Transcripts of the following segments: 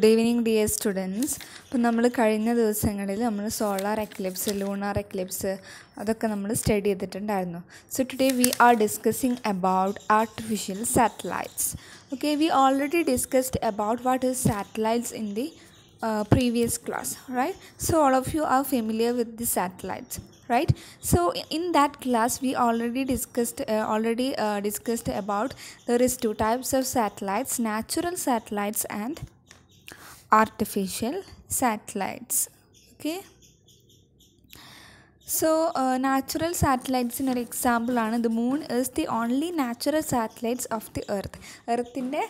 Good evening, dear students. Now, we have studied solar eclipse, lunar eclipse. So, today we are discussing about artificial satellites. Okay, we already discussed about what is satellites in the uh, previous class, right? So, all of you are familiar with the satellites, right? So, in that class, we already discussed uh, already uh, discussed about there is two types of satellites, natural satellites and artificial satellites okay so, uh, natural satellites എന്നൊരു example ആണ് the moon is the only natural satellites of the earth എർത്തിൻ്റെ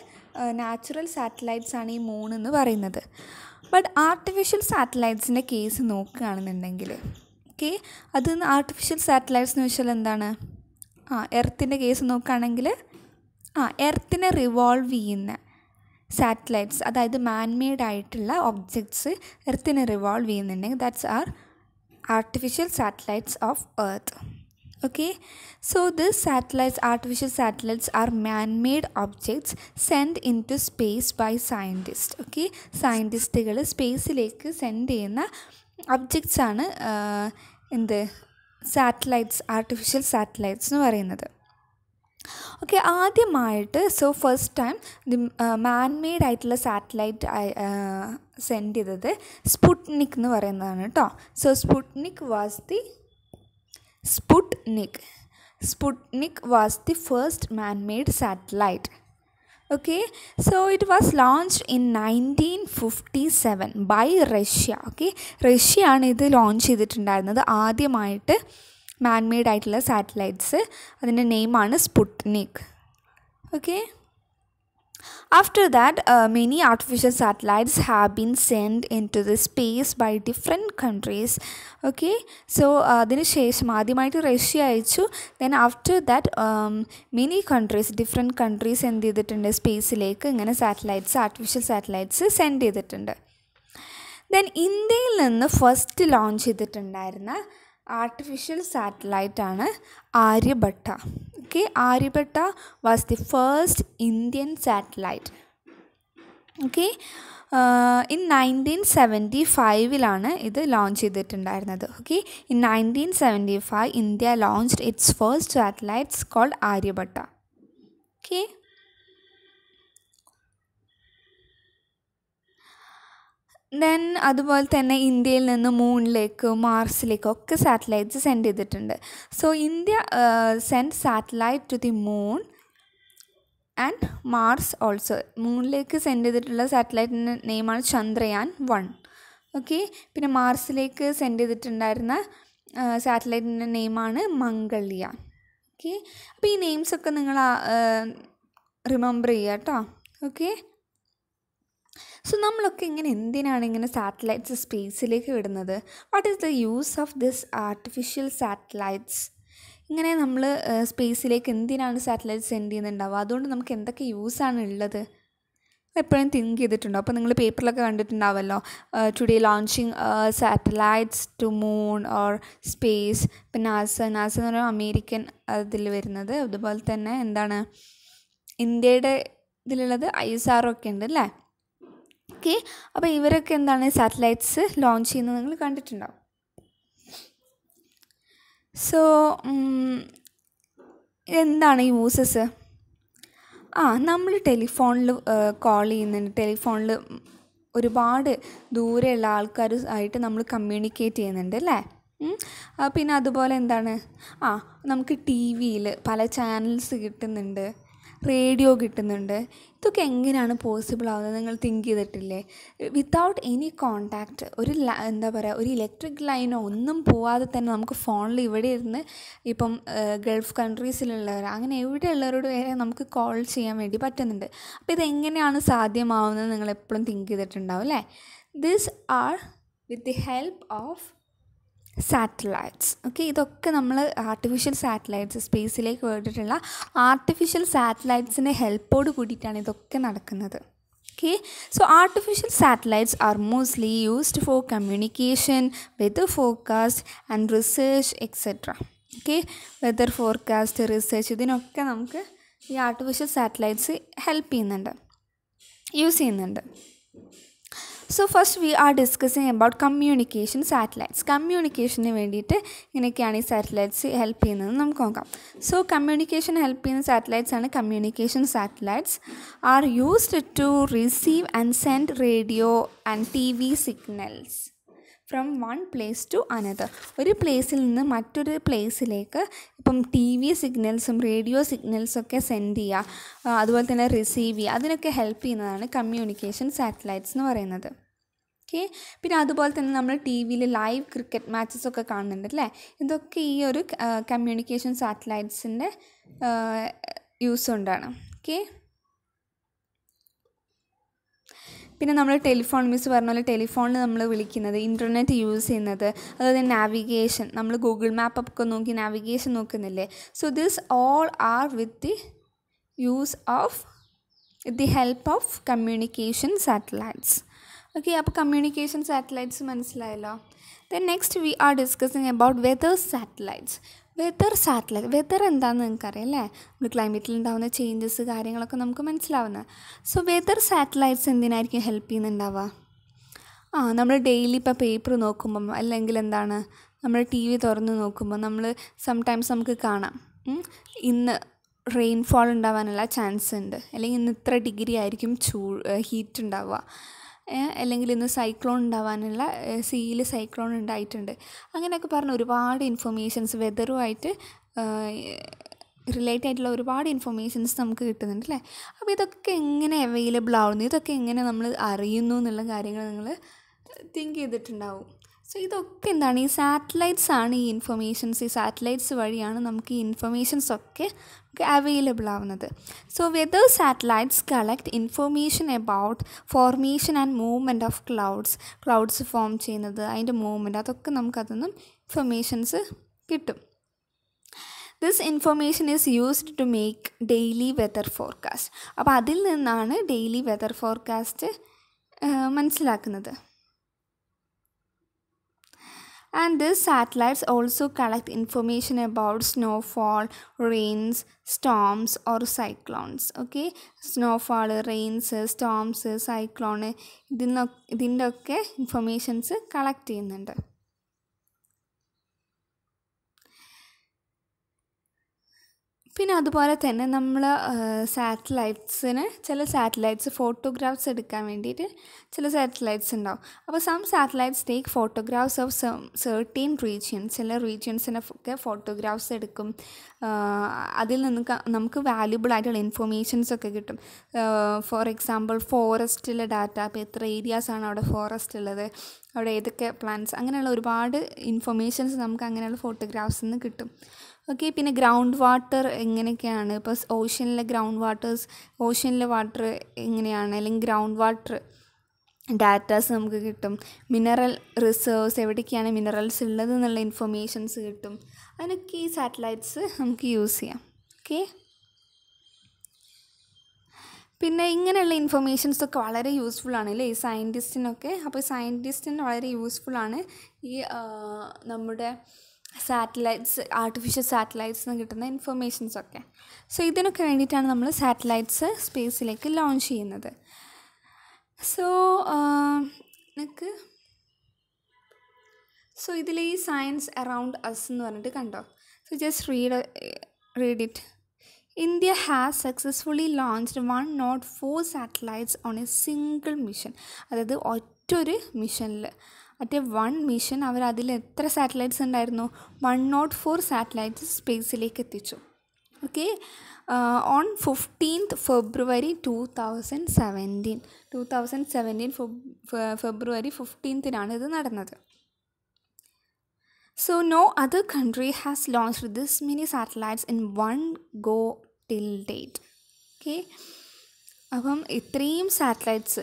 natural satellites ആണ് ഈ moon എന്ന് പറയുന്നത് but artificial സാറ്റലൈറ്റ്സിൻ്റെ case നോക്കുകയാണെന്നുണ്ടെങ്കിൽ okay അത് ആർട്ടിഫിഷ്യൽ സാറ്റലൈറ്റ്സ് എന്ന് വെച്ചാൽ എന്താണ് ആ എർത്തിൻ്റെ കേസ് നോക്കുകയാണെങ്കിൽ ആ എർത്തിനെ റിവോൾവ് ചെയ്യുന്ന സാറ്റലൈറ്റ്സ് അതായത് മാൻമെയ്ഡ് ആയിട്ടുള്ള ഒബ്ജക്ട്സ് എർത്തിനെ റിവോൾവ് ചെയ്യുന്നുണ്ടെങ്കിൽ that's are artificial satellites of earth okay so this satellites artificial satellites are manmade objects send in to space by scientist okay സയൻറ്റിസ്റ്റുകൾ സ്പേസിലേക്ക് സെൻഡ് ചെയ്യുന്ന ഒബ്ജക്ട്സാണ് എന്ത് സാറ്റലൈറ്റ്സ് ആർട്ടിഫിഷ്യൽ സാറ്റലൈറ്റ്സ് എന്ന് പറയുന്നത് ഓക്കെ ആദ്യമായിട്ട് so first time the man made ആയിട്ടുള്ള satellite send ചെയ്തത് സ്പുട്നിക് എന്ന് പറയുന്നതാണ് കേട്ടോ so Sputnik was the Sputnik Sputnik was the first man made satellite it was launch in nineteen fifty 1957 by Russia okay Russia ആണ് ഇത് launch ചെയ്തിട്ടുണ്ടായിരുന്നത് ആദ്യമായിട്ട് manmade ആയിട്ടുള്ള സാറ്റലൈറ്റ്സ് അതിൻ്റെ നെയിമാണ് Sputnik okay after that many artificial satellites have been send into the space by different countries okay so അതിന് ശേഷം ആദ്യമായിട്ട് റഷ്യ അയച്ചു then after that many countries different countries എന്ത് ചെയ്തിട്ടുണ്ട് സ്പേസിലേക്ക് ഇങ്ങനെ സാറ്റലൈറ്റ്സ് ആർട്ടിഫിഷ്യൽ സാറ്റലൈറ്റ്സ് സെൻഡ് ചെയ്തിട്ടുണ്ട് then ഇന്ത്യയിൽ നിന്ന് ഫസ്റ്റ് ലോഞ്ച് ചെയ്തിട്ടുണ്ടായിരുന്ന ആർട്ടിഫിഷ്യൽ സാറ്റലൈറ്റ് ആണ് Aryabhata okay Aryabhata was the first Indian satellite okay in nineteen seventy ഫൈവിലാണ് ഇത് ലോഞ്ച് ചെയ്തിട്ടുണ്ടായിരുന്നത് okay in nineteen seventy five India launched its first satellites called Aryabhata okay then അതുപോലെ തന്നെ ഇന്ത്യയിൽ നിന്ന് മൂണിലേക്ക് മാർസിലേക്കും ഒക്കെ സാറ്റലൈറ്റ്സ് സെൻഡ് ചെയ്തിട്ടുണ്ട് so India send satellite to the moon and Mars also മൂണിലേക്ക് സെൻഡ് ചെയ്തിട്ടുള്ള സാറ്റലൈറ്റിൻ്റെ നെയിമാണ് ചന്ദ്രയാൻ വൺ ഓക്കെ പിന്നെ മാർസിലേക്ക് സെൻഡ് ചെയ്തിട്ടുണ്ടായിരുന്ന സാറ്റലൈറ്റിൻ്റെ നെയിമാണ് മംഗളിയാൻ ഓക്കെ അപ്പോൾ ഈ നെയിംസൊക്കെ നിങ്ങൾ റിമെമ്പർ ചെയ്യാം കേട്ടോ ഓക്കെ സോ നമ്മളൊക്കെ ഇങ്ങനെ എന്തിനാണ് ഇങ്ങനെ സാറ്റലൈറ്റ്സ് സ്പേസിലേക്ക് വിടുന്നത് what is the use of this artificial satellites ഇങ്ങനെ നമ്മൾ സ്പേസിലേക്ക് എന്തിനാണ് സാറ്റലൈറ്റ് സെൻഡ് ചെയ്യുന്നുണ്ടാവുക അതുകൊണ്ട് നമുക്ക് എന്തൊക്കെ യൂസാണ് ഉള്ളത് എപ്പോഴും തിങ്ക് ചെയ്തിട്ടുണ്ടോ അപ്പോൾ നിങ്ങൾ പേപ്പറിലൊക്കെ കണ്ടിട്ടുണ്ടാവല്ലോ today launching satellites to moon or space ഇപ്പം നാസ നാസ എന്ന് പറയുമ്പോൾ അമേരിക്കൻ ഇതിൽ വരുന്നത് അതുപോലെ തന്നെ എന്താണ് ഇന്ത്യയുടെ ഇതിലുള്ളത് ഐ എസ് ആർ ഒക്കെ ഉണ്ട് അല്ലേ ഓക്കെ അപ്പോൾ ഇവരൊക്കെ എന്താണ് സാറ്റലൈറ്റ്സ് ലോഞ്ച് ചെയ്യുന്നത് നിങ്ങൾ കണ്ടിട്ടുണ്ടാവും സോ എന്താണ് യൂസസ് ആ നമ്മൾ ടെലിഫോണിൽ കോൾ ചെയ്യുന്നുണ്ട് ടെലിഫോണിൽ ഒരുപാട് ദൂരെയുള്ള ആൾക്കാരുമായിട്ട് നമ്മൾ കമ്മ്യൂണിക്കേറ്റ് ചെയ്യുന്നുണ്ട് അല്ലേ പിന്നെ അതുപോലെ എന്താണ് ആ നമുക്ക് ടി വിയിൽ പല ചാനൽസ് കിട്ടുന്നുണ്ട് റേഡിയോ കിട്ടുന്നുണ്ട് ഇതൊക്കെ എങ്ങനെയാണ് പോസിബിൾ ആവുന്നത് നിങ്ങൾ തിങ്ക് ചെയ്തിട്ടില്ലേ വിത്തൗട്ട് എനി കോണ്ടാക്റ്റ് ഒരു എന്താ പറയുക ഒരു ഇലക്ട്രിക് ലൈനോ ഒന്നും പോവാതെ തന്നെ നമുക്ക് ഫോണിൽ ഇവിടെ ഇരുന്ന് ഇപ്പം ഗൾഫ് കൺട്രീസിലുള്ളവർ അങ്ങനെ എവിടെയുള്ളവരോട് വരെ നമുക്ക് കോൾ ചെയ്യാൻ വേണ്ടി പറ്റുന്നുണ്ട് അപ്പോൾ ഇതെങ്ങനെയാണ് സാധ്യമാവുന്നത് നിങ്ങൾ എപ്പോഴും തിങ്ക് ചെയ്തിട്ടുണ്ടാവും അല്ലേ this are with the help of satellites okay ഇതൊക്കെ നമ്മൾ ആർട്ടിഫിഷ്യൽ സാറ്റലൈറ്റ്സ് സ്പേസിലേക്ക് വേണ്ടിയിട്ടുള്ള ആർട്ടിഫിഷ്യൽ സാറ്റലൈറ്റ്സിൻ്റെ ഹെൽപ്പോട് കൂടിയിട്ടാണ് ഇതൊക്കെ നടക്കുന്നത് okay so artificial satellites are mostly used for communication weather forecast and research etcetera okay weather forecast research ഇതിനൊക്കെ നമുക്ക് ഈ ആർട്ടിഫിഷ്യൽ സാറ്റലൈറ്റ്സ് ഹെൽപ്പ് ചെയ്യുന്നുണ്ട് യൂസ് ചെയ്യുന്നുണ്ട് so first we are discussing about communication satellites കമ്മ്യൂണിക്കേഷന് വേണ്ടിയിട്ട് ഇങ്ങനെയൊക്കെയാണ് ഈ സാറ്റലൈറ്റ്സ് ഹെൽപ്പ് ചെയ്യുന്നത് നമുക്ക് നോക്കാം സോ കമ്മ്യൂണിക്കേഷൻ ഹെൽപ്പ് ചെയ്യുന്ന സാറ്റലൈറ്റ്സ് ആണ് communication satellites are used to receive and send radio and T V signals from one place to another ഒരു പ്ലേസിൽ നിന്ന് മറ്റൊരു പ്ലേസിലേക്ക് ഇപ്പം ടി വി സിഗ്നൽസും റേഡിയോ സിഗ്നൽസൊക്കെ സെൻഡ് ചെയ്യുക അതുപോലെ തന്നെ റിസീവ് ചെയ്യുക അതിനൊക്കെ ഹെൽപ്പ് ചെയ്യുന്നതാണ് കമ്മ്യൂണിക്കേഷൻ സാറ്റലൈറ്റ്സ് എന്ന് പറയുന്നത് ഓക്കെ പിന്നെ അതുപോലെ തന്നെ നമ്മൾ ടി വിയിൽ ലൈവ് ക്രിക്കറ്റ് മാച്ചസൊക്കെ ഒക്കെ കാണുന്നുണ്ട് അല്ലേ ഇതൊക്കെ ഈ ഒരു കമ്മ്യൂണിക്കേഷൻ സാറ്റലൈറ്റ്സിൻ്റെ യൂസ് കൊണ്ടാണ് ഓക്കെ പിന്നെ നമ്മൾ ടെലിഫോൺ മിസ് പറഞ്ഞ പോലെ ടെലിഫോണിൽ നമ്മൾ വിളിക്കുന്നത് ഇൻ്റർനെറ്റ് യൂസ് ചെയ്യുന്നത് അതുപോലെ നാവിഗേഷൻ നമ്മൾ ഗൂഗിൾ മാപ്പ് ഒക്കെ നോക്കി നാവിഗേഷൻ നോക്കുന്നില്ലേ so this all are with the use of the help of communication satellites okay അപ്പോൾ കമ്മ്യൂണിക്കേഷൻ സാറ്റലൈറ്റ്സ് മനസ്സിലായല്ലോ then next we are discussing about weathers satellites weather satellite weather എന്താണെന്ന് നിങ്ങൾക്കറിയാം അല്ലേ നമ്മൾ ക്ലൈമറ്റിൽ ഉണ്ടാകുന്ന ചേഞ്ചസ് കാര്യങ്ങളൊക്കെ നമുക്ക് മനസ്സിലാവുന്നത് സോ വെതർ സാറ്റലൈറ്റ്സ് എന്തിനായിരിക്കും ഹെൽപ്പ് ചെയ്യുന്നുണ്ടാവുക ആ നമ്മൾ ഡെയിലി ഇപ്പം പേപ്പർ നോക്കുമ്പം അല്ലെങ്കിൽ എന്താണ് നമ്മൾ ടി വി തുറന്ന് നോക്കുമ്പോൾ നമ്മൾ സംടൈംസ് നമുക്ക് കാണാം ഇന്ന് റെയിൻഫോൾ ഉണ്ടാവാനുള്ള ചാൻസ് ഉണ്ട് അല്ലെങ്കിൽ ഇന്ന് ഇത്ര ഡിഗ്രി ആയിരിക്കും ചൂ ഹീറ്റ് ഉണ്ടാവുക അല്ലെങ്കിൽ ഇന്ന് സൈക്ലോൺ ഉണ്ടാവാനുള്ള സീയിൽ സൈക്ലോൺ ഉണ്ടായിട്ടുണ്ട് അങ്ങനെയൊക്കെ പറഞ്ഞ് ഒരുപാട് ഇൻഫർമേഷൻസ് വെതറുമായിട്ട് റിലേറ്റഡ് ആയിട്ടുള്ള ഒരുപാട് ഇൻഫർമേഷൻസ് നമുക്ക് കിട്ടുന്നുണ്ട് അല്ലേ അപ്പോൾ ഇതൊക്കെ എങ്ങനെ അവൈലബിൾ ആവുന്നു ഇതൊക്കെ എങ്ങനെ നമ്മൾ അറിയുന്നു എന്നുള്ള കാര്യങ്ങൾ നിങ്ങൾ തിങ്ക് ചെയ്തിട്ടുണ്ടാവും സോ ഇതൊക്കെ എന്താണ് ഈ സാറ്റലൈറ്റ്സ് ആണ് ഈ ഇൻഫർമേഷൻസ് ഈ സാറ്റലൈറ്റ്സ് വഴിയാണ് നമുക്ക് ഈ ഇൻഫർമേഷൻസ് ഒക്കെ അവൈലബിൾ ആവുന്നത് so weather satellites collect information about formation and movement of clouds clouds form ചെയ്യുന്നത് അതിൻ്റെ മൂവ്മെൻറ്റ് അതൊക്കെ നമുക്കതൊന്നും ഇൻഫർമേഷൻസ് കിട്ടും this information is used to make daily weather forecast അപ്പോൾ അതിൽ നിന്നാണ് ഡെയിലി വെതർ ഫോർകാസ്റ്റ് മനസ്സിലാക്കുന്നത് and these satellites also collect information about snowfall rains storms or cyclones okay snowfall rains storms cyclone ഇതിന്നൊക്കെ ഇതിൻ്റെ ഒക്കെ ഇൻഫർമേഷൻസ് കളക്ട് ചെയ്യുന്നുണ്ട് പിന്നെ അതുപോലെ തന്നെ നമ്മൾ സാറ്റലൈറ്റ്സിന് ചില സാറ്റലൈറ്റ്സ് ഫോട്ടോഗ്രാഫ്സ് എടുക്കാൻ വേണ്ടിയിട്ട് ചില സാറ്റലൈറ്റ്സ് ഉണ്ടാവും അപ്പോൾ some satellites take photographs of certain regions ചില റീജിയൻസിനെ ഒക്കെ ഫോട്ടോഗ്രാഫ്സ് എടുക്കും അതിൽ നിന്ന് നമുക്ക് വാല്യുബിൾ ആയിട്ടുള്ള ഇൻഫോർമേഷൻസ് ഒക്കെ കിട്ടും ഫോർ എക്സാമ്പിൾ ഫോറസ്റ്റിലെ ഡാറ്റ അപ്പോൾ എത്ര ഏരിയാസാണ് അവിടെ ഫോറസ്റ്റ് ഉള്ളത് അവിടെ ഏതൊക്കെ പ്ലാന്റ്സ് അങ്ങനെയുള്ള ഒരുപാട് ഇൻഫർമേഷൻസ് നമുക്ക് അങ്ങനെയുള്ള ഫോട്ടോഗ്രാഫ്സ് നിന്ന് കിട്ടും ഓക്കെ പിന്നെ ഗ്രൗണ്ട് വാട്ടർ എങ്ങനെയൊക്കെയാണ് ഇപ്പോൾ ഓഷ്യനിലെ ഗ്രൗണ്ട് വാട്ടേഴ്സ് ഓഷ്യനിലെ വാട്ടർ എങ്ങനെയാണ് അല്ലെങ്കിൽ ഗ്രൗണ്ട് വാട്ടർ ഡാറ്റാസ് നമുക്ക് കിട്ടും മിനറൽ റിസേർവ്സ് എവിടേക്കാണ് മിനറൽസ് ഉള്ളത് എന്നുള്ള ഇൻഫർമേഷൻസ് കിട്ടും അതിനൊക്കെ ഈ സാറ്റലൈറ്റ്സ് നമുക്ക് യൂസ് ചെയ്യാം ഓക്കെ പിന്നെ ഇങ്ങനെയുള്ള ഇൻഫർമേഷൻസ് ഒക്കെ വളരെ യൂസ്ഫുൾ ആണ് അല്ലേ ഈ സയൻറ്റിസ്റ്റിനൊക്കെ അപ്പോൾ സയൻറ്റിസ്റ്റിന് വളരെ യൂസ്ഫുൾ ആണ് ഈ നമ്മുടെ സാറ്റലൈറ്റ്സ് ആർട്ടിഫിഷ്യൽ സാറ്റലൈറ്റ്സ് നിന്ന് കിട്ടുന്ന ഇൻഫർമേഷൻസൊക്കെ സോ ഇതിനൊക്കെ വേണ്ടിയിട്ടാണ് നമ്മൾ സാറ്റലൈറ്റ്സ് സ്പേസിലേക്ക് ലോഞ്ച് ചെയ്യുന്നത് സോ നമുക്ക് സോ ഇതിൽ ഈ സയൻസ് അറൗണ്ട് അസ് എന്ന് പറഞ്ഞിട്ട് കണ്ടോ so just read read it India has successfully launched one naught four satellites on a single mission അതായത് ഒറ്റൊരു മിഷനിൽ മറ്റേ വൺ മിഷൻ അവർ അതിൽ എത്ര സാറ്റലൈറ്റ്സ് ഉണ്ടായിരുന്നു വൺ നോട്ട് ഫോർ സാറ്റലൈറ്റ്സ് സ്പേസിലേക്ക് എത്തിച്ചു okay on fifteenth February two thousand seventeen two thousand seventeen February ഫിഫ്റ്റീൻത്തിനാണ് ഇത് നടന്നത് so no other country has launched this many satellites in one go till date okay അപ്പം ഇത്രയും satellites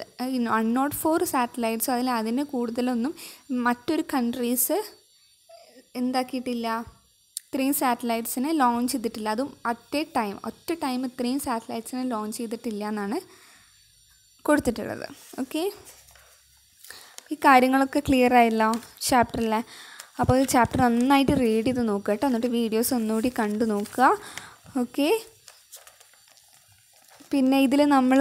one naught four satellites അതിൽ അതിന് കൂടുതലൊന്നും മറ്റൊരു countries എന്താക്കിയിട്ടില്ല ഇത്രയും സാറ്റലൈറ്റ്സിനെ ലോഞ്ച് ചെയ്തിട്ടില്ല അതും അറ്റ് എ ടൈം ഒറ്റ ടൈം ഇത്രയും സാറ്റലൈറ്റ്സിനെ ലോഞ്ച് ചെയ്തിട്ടില്ല എന്നാണ് കൊടുത്തിട്ടുള്ളത് ഓക്കെ ഈ കാര്യങ്ങളൊക്കെ ക്ലിയർ ആയല്ലോ ചാപ്റ്ററിലെ അപ്പോൾ ഈ ചാപ്റ്റർ നന്നായിട്ട് റീഡ് ചെയ്ത് നോക്കുക കേട്ടോ എന്നിട്ട് വീഡിയോസ് ഒന്നുകൂടി കണ്ടു നോക്കുക ഓക്കെ പിന്നെ ഇതിൽ നമ്മൾ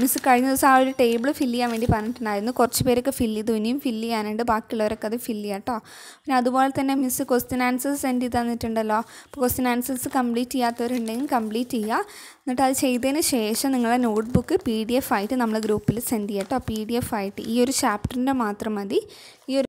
മിസ് കഴിഞ്ഞ ദിവസം ആ ഒരു ടേബിൾ ഫില്ല് ചെയ്യാൻ വേണ്ടി പറഞ്ഞിട്ടുണ്ടായിരുന്നു കുറച്ച് പേരൊക്കെ ഫില്ല് ചെയ്തു ഇനിയും ഫില്ല് ചെയ്യാനുണ്ട് ബാക്കിയുള്ളവരൊക്കെ അത് ഫില്ല് ചെയ്യാം കേട്ടോ പിന്നെ അതുപോലെ തന്നെ മിസ് ക്വസ്റ്റ്യൻ ആൻസേഴ്സ് സെൻഡ് ചെയ്ത് തന്നിട്ടുണ്ടല്ലോ അപ്പോൾ ക്വസ്റ്റ്യൻ ആൻസേഴ്സ് കംപ്ലീറ്റ് ചെയ്യാത്തവരുണ്ടെങ്കിൽ കംപ്ലീറ്റ് ചെയ്യുക എന്നിട്ട് അത് ചെയ്തതിന് ശേഷം നിങ്ങളുടെ നോട്ട്ബുക്ക് പി ഡി എഫ് ആയിട്ട് നമ്മൾ ഗ്രൂപ്പിൽ സെൻഡ് ചെയ്യാം കേട്ടോ പി ഡി എഫ് ആയിട്ട് ഈ ഒരു ചാപ്റ്ററിൻ്റെ മാത്രം മതി ഈ ഒരു